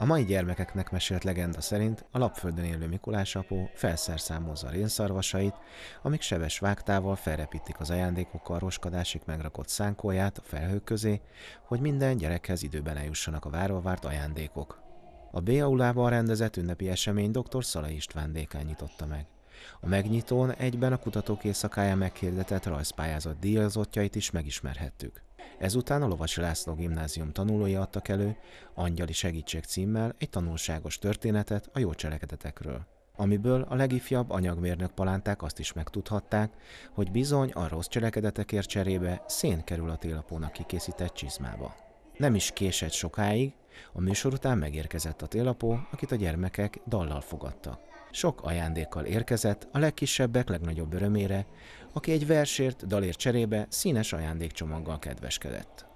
A mai gyermekeknek mesélt legenda szerint a lapföldön élő Mikulás apó felszerszámozza a rénszarvasait, amik sebes vágtával felrepítik az ajándékokkal roskadásig megrakott szánkóját a felhők közé, hogy minden gyerekhez időben eljussanak a várva várt ajándékok. A B-aulában rendezett ünnepi esemény dr. Szala István nyitotta meg. A megnyitón egyben a kutatók éjszakája meghirdetett rajzpályázat díjazottjait is megismerhettük. Ezután a Lovasi László gimnázium tanulói adtak elő Angyali Segítség címmel egy tanulságos történetet a jó cselekedetekről amiből a legifjabb anyagmérnök palánták azt is megtudhatták, hogy bizony a rossz cselekedetekért cserébe szén kerül a télapónak kikészített csizmába. Nem is késett sokáig, a műsor után megérkezett a télapó, akit a gyermekek dallal fogadtak. Sok ajándékkal érkezett, a legkisebbek legnagyobb örömére, aki egy versért, dalért cserébe színes ajándékcsomaggal kedveskedett.